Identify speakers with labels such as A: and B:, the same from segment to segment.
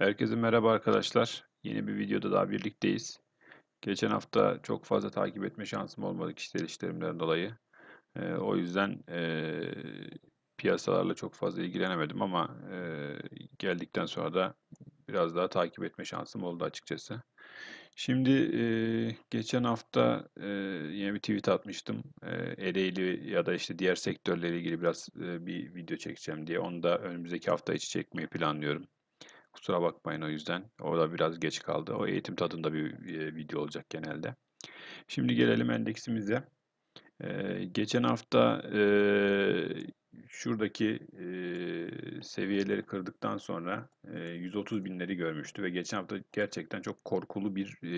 A: Herkese merhaba arkadaşlar. Yeni bir videoda daha birlikteyiz. Geçen hafta çok fazla takip etme şansım olmadı kişisel işlerimden dolayı. E, o yüzden e, piyasalarla çok fazla ilgilenemedim ama e, geldikten sonra da biraz daha takip etme şansım oldu açıkçası. Şimdi e, geçen hafta e, yine bir tweet atmıştım. E, Ereğli ya da işte diğer sektörle ilgili biraz e, bir video çekeceğim diye. Onu da önümüzdeki hafta içi çekmeyi planlıyorum. Kusura bakmayın o yüzden. Orada biraz geç kaldı. O eğitim tadında bir e, video olacak genelde. Şimdi gelelim endeksimize. Ee, geçen hafta e, şuradaki e, seviyeleri kırdıktan sonra e, 130 binleri görmüştü ve geçen hafta gerçekten çok korkulu bir e,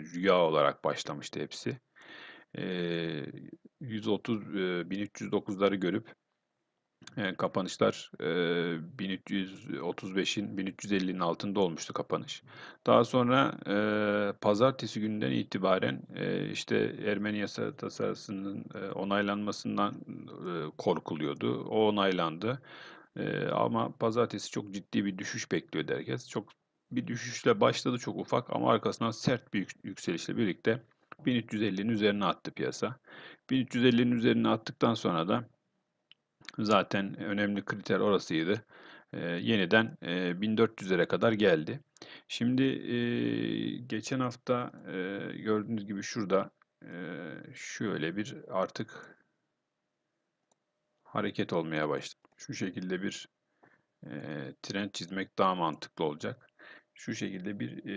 A: rüya olarak başlamıştı hepsi. E, 130 e, 1309'ları görüp kapanışlar 1335'in 1350'nin altında olmuştu kapanış. Daha sonra pazartesi günden itibaren işte Ermeni yasa tasarısının onaylanmasından korkuluyordu. O onaylandı. ama pazartesi çok ciddi bir düşüş bekliyordu herkes. Çok bir düşüşle başladı çok ufak ama arkasından sert bir yükselişle birlikte 1350'nin üzerine attı piyasa. 1350'nin üzerine attıktan sonra da Zaten önemli kriter orasıydı. E, yeniden e, 1400'lere kadar geldi. Şimdi e, geçen hafta e, gördüğünüz gibi şurada e, şöyle bir artık hareket olmaya başladı. Şu şekilde bir e, trend çizmek daha mantıklı olacak. Şu şekilde bir e,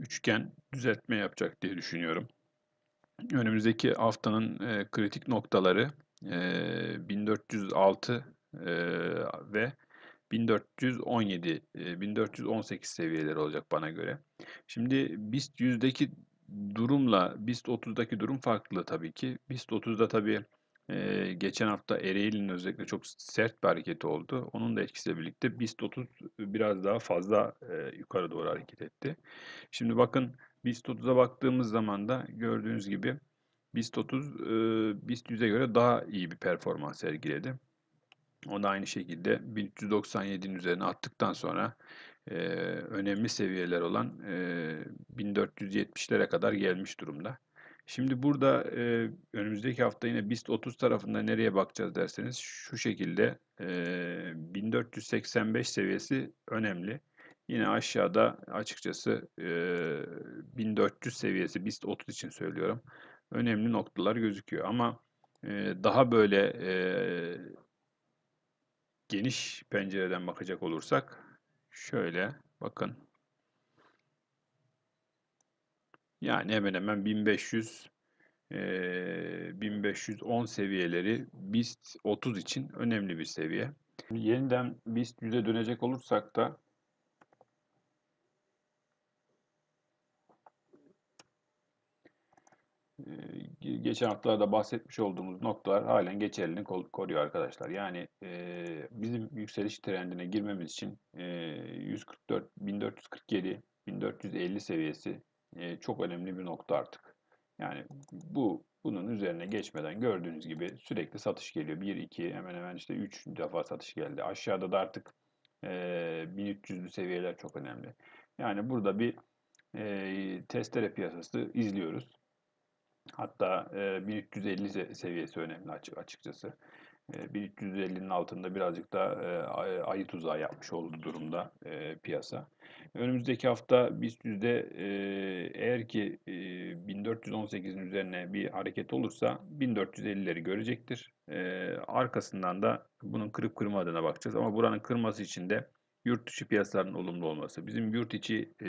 A: üçgen düzeltme yapacak diye düşünüyorum. Önümüzdeki haftanın e, kritik noktaları 1406 ve 1417, 1418 seviyeleri olacak bana göre. Şimdi BIST 100'deki durumla BIST 30'daki durum farklı tabii ki. BIST 30'da tabii geçen hafta Ereğli'nin özellikle çok sert bir hareketi oldu. Onun da etkisiyle birlikte BIST 30 biraz daha fazla yukarı doğru hareket etti. Şimdi bakın BIST 30'a baktığımız zaman da gördüğünüz gibi BIST 30 e, BIST 100'e göre daha iyi bir performans sergiledi. O da aynı şekilde 1397'nin üzerine attıktan sonra e, önemli seviyeler olan e, 1470'lere kadar gelmiş durumda. Şimdi burada e, önümüzdeki hafta yine BIST 30 tarafında nereye bakacağız derseniz şu şekilde e, 1485 seviyesi önemli. Yine aşağıda açıkçası e, 1400 seviyesi BIST 30 için söylüyorum önemli noktalar gözüküyor. Ama e, daha böyle e, geniş pencereden bakacak olursak şöyle bakın. Yani hemen hemen 1500 e, 1510 seviyeleri BIST 30 için önemli bir seviye. Yeniden BIST 100'e dönecek olursak da geçen haftalarda bahsetmiş olduğumuz noktalar halen geçerliliğini koruyor arkadaşlar. Yani e, bizim yükseliş trendine girmemiz için e, 144, 1447, 1450 seviyesi e, çok önemli bir nokta artık. Yani bu bunun üzerine geçmeden gördüğünüz gibi sürekli satış geliyor. 1, 2, hemen hemen işte 3 defa satış geldi. Aşağıda da artık e, 1300'lü seviyeler çok önemli. Yani burada bir e, testere piyasası izliyoruz. Hatta e, 1350 seviyesi önemli açıkçası. E, 1350'nin altında birazcık da e, ayı tuzağı yapmış oldu durumda e, piyasa. Önümüzdeki hafta BIST yüzde eğer ki e, 1418'in üzerine bir hareket olursa 1450'leri görecektir. E, arkasından da bunun kırıp kırmadığına bakacağız. Ama buranın kırması için de yurt dışı piyasaların olumlu olması, bizim yurt içi e,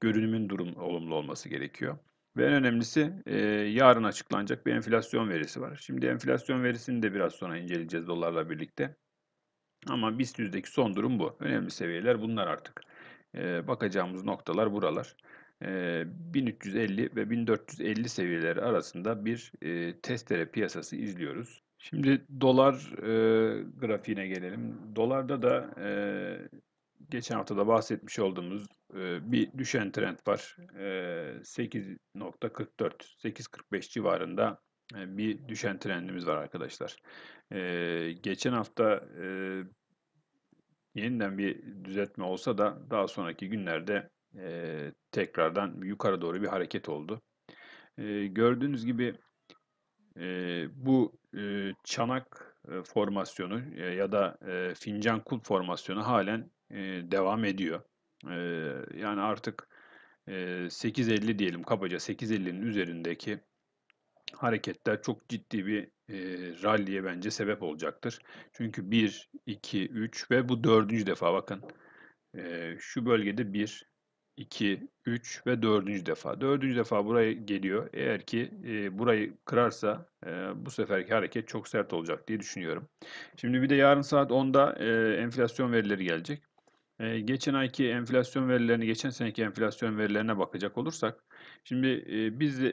A: görünümün durum olumlu olması gerekiyor. Ve en önemlisi e, yarın açıklanacak bir enflasyon verisi var. Şimdi enflasyon verisini de biraz sonra inceleyeceğiz dolarla birlikte. Ama BIST yüzdeki son durum bu. Önemli seviyeler bunlar artık. E, bakacağımız noktalar buralar. E, 1350 ve 1450 seviyeleri arasında bir e, testere piyasası izliyoruz. Şimdi dolar e, grafiğine gelelim. Dolarda da e, geçen hafta da bahsetmiş olduğumuz bir düşen trend var. 8.44, 8.45 civarında bir düşen trendimiz var arkadaşlar. Geçen hafta yeniden bir düzeltme olsa da daha sonraki günlerde tekrardan yukarı doğru bir hareket oldu. Gördüğünüz gibi bu çanak formasyonu ya da fincan kulp formasyonu halen devam ediyor yani artık 8.50 diyelim kabaca 8.50'nin üzerindeki hareketler çok ciddi bir e, ralliye bence sebep olacaktır. Çünkü 1, 2, 3 ve bu dördüncü defa bakın. E, şu bölgede 1, 2, 3 ve dördüncü defa. Dördüncü defa buraya geliyor. Eğer ki e, burayı kırarsa e, bu seferki hareket çok sert olacak diye düşünüyorum. Şimdi bir de yarın saat 10'da e, enflasyon verileri gelecek e, geçen ayki enflasyon verilerini, geçen seneki enflasyon verilerine bakacak olursak, şimdi e, biz e,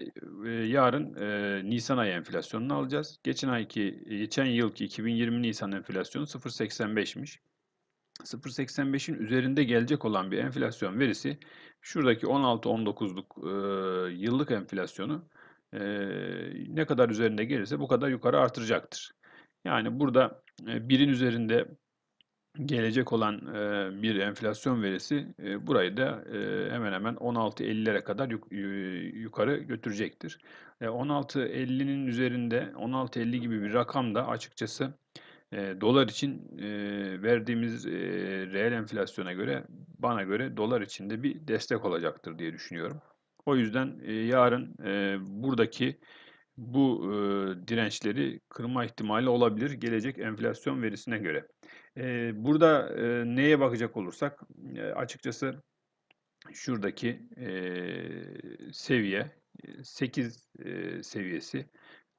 A: yarın e, Nisan ayı enflasyonunu alacağız. Geçen ayki, e, geçen yılki 2020 Nisan enflasyonu 0.85'miş. 0.85'in üzerinde gelecek olan bir enflasyon verisi şuradaki 16-19'luk e, yıllık enflasyonu e, ne kadar üzerinde gelirse bu kadar yukarı artıracaktır. Yani burada e, birin üzerinde gelecek olan e, bir enflasyon verisi e, burayı da e, hemen hemen 16.50'lere kadar yuk, yukarı götürecektir. E, 16.50'nin üzerinde 16.50 gibi bir rakam da açıkçası e, dolar için e, verdiğimiz e, reel enflasyona göre bana göre dolar için de bir destek olacaktır diye düşünüyorum. O yüzden e, yarın e, buradaki bu e, dirençleri kırma ihtimali olabilir gelecek enflasyon verisine göre. E, burada e, neye bakacak olursak e, açıkçası şuradaki e, seviye 8 e, seviyesi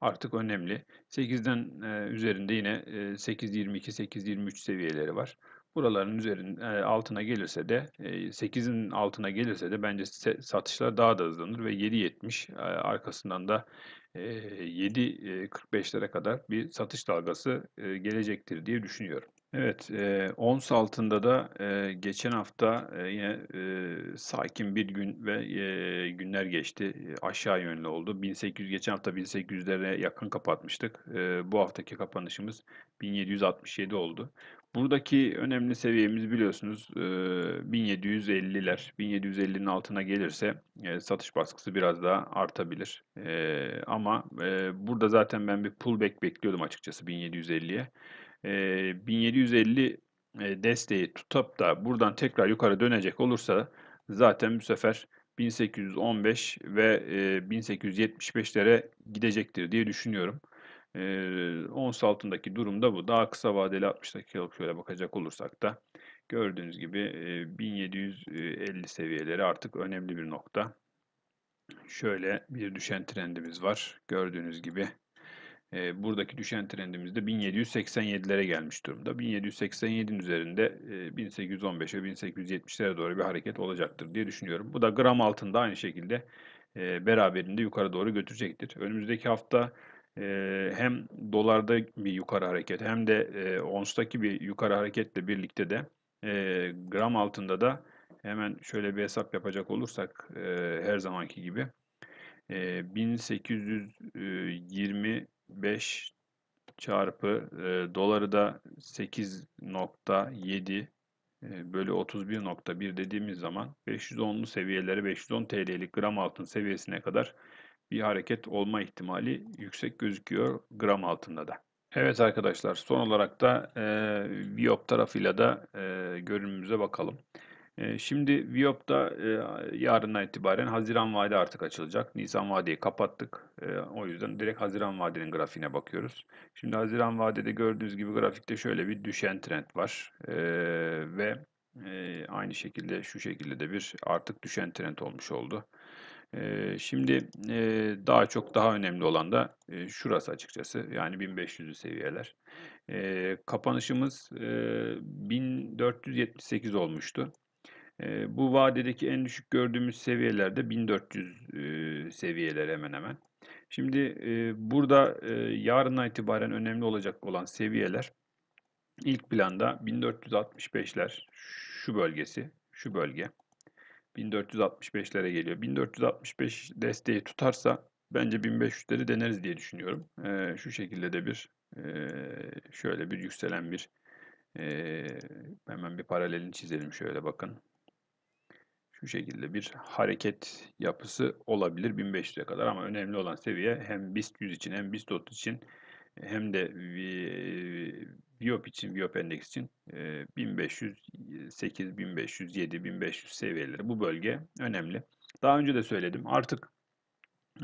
A: artık önemli. 8'den e, üzerinde yine e, 8.22, 8.23 seviyeleri var. Buraların üzerinde e, altına gelirse de e, 8'in altına gelirse de bence satışlar daha da hızlanır ve 7.70 e, arkasından da e, 7.45'lere kadar bir satış dalgası e, gelecektir diye düşünüyorum. Evet, e, ONS altında da e, geçen hafta e, yine e, sakin bir gün ve e, günler geçti. E, aşağı yönlü oldu. 1800 geçen hafta 1800'lere yakın kapatmıştık. E, bu haftaki kapanışımız 1767 oldu. Buradaki önemli seviyemiz biliyorsunuz e, 1750'ler. 1750'nin altına gelirse e, satış baskısı biraz daha artabilir. E, ama e, burada zaten ben bir pullback bekliyordum açıkçası 1750'ye. 1750 desteği tutup da buradan tekrar yukarı dönecek olursa zaten bu sefer 1815 ve 1875'lere gidecektir diye düşünüyorum. E, ons altındaki durum da bu. Daha kısa vadeli 60 dakikalık şöyle bakacak olursak da gördüğünüz gibi 1750 seviyeleri artık önemli bir nokta. Şöyle bir düşen trendimiz var. Gördüğünüz gibi e, buradaki düşen trendimizde 1787'lere gelmiş durumda. 1787'nin üzerinde e, 1815'e 1870'lere doğru bir hareket olacaktır diye düşünüyorum. Bu da gram altında aynı şekilde e, beraberinde yukarı doğru götürecektir. Önümüzdeki hafta e, hem dolarda bir yukarı hareket hem de e, onstaki bir yukarı hareketle birlikte de e, gram altında da hemen şöyle bir hesap yapacak olursak e, her zamanki gibi e, 1820 5 çarpı e, doları da 8.7 e, bölü 31.1 dediğimiz zaman 510'lu seviyelere 510 TL'lik gram altın seviyesine kadar bir hareket olma ihtimali yüksek gözüküyor gram altında da. Evet arkadaşlar son olarak da e, Biop tarafıyla da e, görünümümüze bakalım. Şimdi Viop'ta yarından itibaren Haziran vade artık açılacak. Nisan vadeyi kapattık. O yüzden direkt Haziran vadenin grafiğine bakıyoruz. Şimdi Haziran vadede gördüğünüz gibi grafikte şöyle bir düşen trend var. Ve aynı şekilde şu şekilde de bir artık düşen trend olmuş oldu. Şimdi daha çok daha önemli olan da şurası açıkçası yani 1500'lü seviyeler. Kapanışımız 1478 olmuştu bu vadedeki en düşük gördüğümüz seviyelerde 1400 seviyeler hemen hemen. Şimdi burada e, yarına itibaren önemli olacak olan seviyeler ilk planda 1465'ler şu bölgesi, şu bölge 1465'lere geliyor. 1465 desteği tutarsa bence 1500'leri deneriz diye düşünüyorum. şu şekilde de bir şöyle bir yükselen bir hemen bir paralelini çizelim şöyle bakın şu şekilde bir hareket yapısı olabilir 1500'e kadar ama önemli olan seviye hem BIST 100 için hem BIST 30 için hem de VIOP için, VIOP endeks için 1508, 1507, 1500 seviyeleri bu bölge önemli. Daha önce de söyledim artık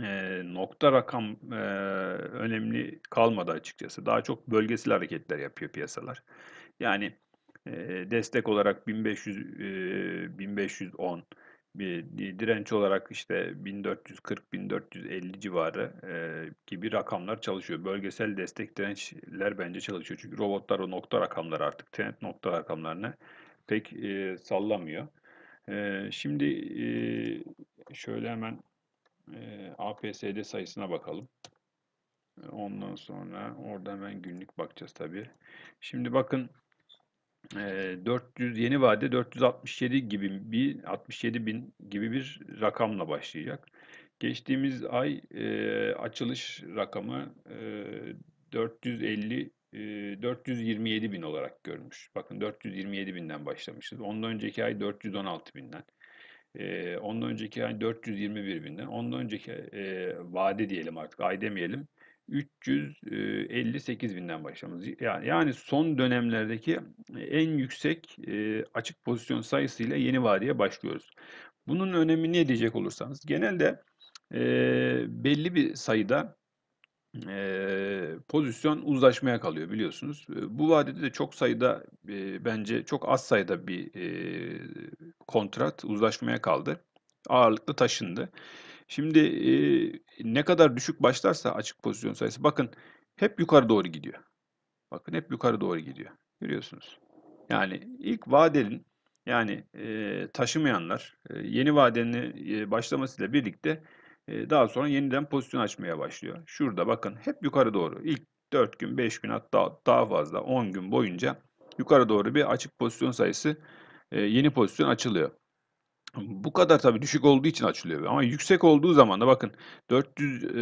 A: e, nokta rakam e, önemli kalmadı açıkçası. Daha çok bölgesel hareketler yapıyor piyasalar. Yani destek olarak 1500 1510 bir direnç olarak işte 1440-1450 civarı e, gibi rakamlar çalışıyor. Bölgesel destek dirençler bence çalışıyor. Çünkü robotlar o nokta rakamlar artık tenet nokta rakamlarını pek e, sallamıyor. E, şimdi e, şöyle hemen e, APSD sayısına bakalım. Ondan sonra orada hemen günlük bakacağız tabii. Şimdi bakın 400 yeni vade 467 gibi bir 67 bin gibi bir rakamla başlayacak. Geçtiğimiz ay e, açılış rakamı e, 450 427 bin olarak görmüş. Bakın 427 binden başlamışız. Ondan önceki ay 416 binden. E, ondan önceki ay 421 binden. Ondan önceki e, vade diyelim artık ay demeyelim. 358 binden başlamamız. Yani, yani son dönemlerdeki en yüksek açık pozisyon sayısıyla yeni vadeye başlıyoruz. Bunun önemi ne diyecek olursanız genelde belli bir sayıda pozisyon uzlaşmaya kalıyor biliyorsunuz. bu vadede de çok sayıda bence çok az sayıda bir kontrat uzlaşmaya kaldı. Ağırlıklı taşındı. Şimdi e, ne kadar düşük başlarsa açık pozisyon sayısı bakın hep yukarı doğru gidiyor. Bakın hep yukarı doğru gidiyor. Görüyorsunuz. Yani ilk vadenin yani e, taşımayanlar e, yeni vadenin e, başlamasıyla birlikte e, daha sonra yeniden pozisyon açmaya başlıyor. Şurada bakın hep yukarı doğru. İlk 4 gün, 5 gün hatta daha fazla 10 gün boyunca yukarı doğru bir açık pozisyon sayısı e, yeni pozisyon açılıyor. Bu kadar tabii düşük olduğu için açılıyor. Ama yüksek olduğu zaman da bakın 400 e,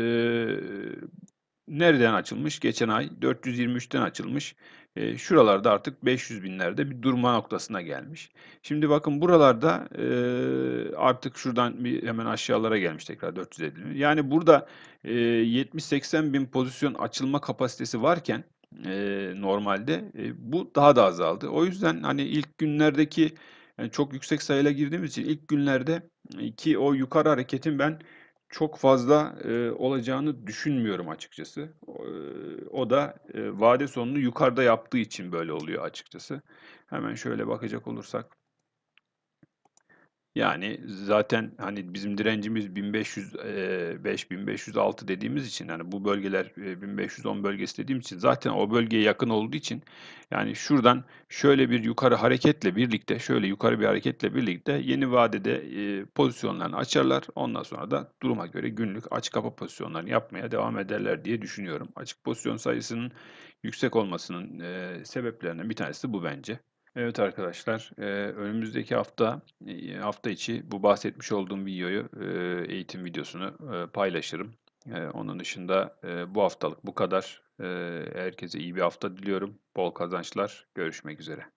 A: nereden açılmış? Geçen ay 423'ten açılmış. E, şuralarda artık 500 binlerde bir durma noktasına gelmiş. Şimdi bakın buralarda e, artık şuradan bir hemen aşağılara gelmiş tekrar 450 Yani burada e, 70-80 bin pozisyon açılma kapasitesi varken e, normalde e, bu daha da azaldı. O yüzden hani ilk günlerdeki çok yüksek sayıyla girdiğimiz için ilk günlerde ki o yukarı hareketin ben çok fazla e, olacağını düşünmüyorum açıkçası. O, e, o da e, vade sonunu yukarıda yaptığı için böyle oluyor açıkçası. Hemen şöyle bakacak olursak yani zaten hani bizim direncimiz 1500 5 1506 dediğimiz için hani bu bölgeler 1510 bölgesi dediğim için zaten o bölgeye yakın olduğu için yani şuradan şöyle bir yukarı hareketle birlikte şöyle yukarı bir hareketle birlikte yeni vadede pozisyonlarını açarlar. Ondan sonra da duruma göre günlük aç kapı pozisyonlarını yapmaya devam ederler diye düşünüyorum. Açık pozisyon sayısının yüksek olmasının sebeplerinden bir tanesi bu bence. Evet arkadaşlar, önümüzdeki hafta hafta içi bu bahsetmiş olduğum videoyu, eğitim videosunu paylaşırım. Onun dışında bu haftalık bu kadar. Herkese iyi bir hafta diliyorum. Bol kazançlar. Görüşmek üzere.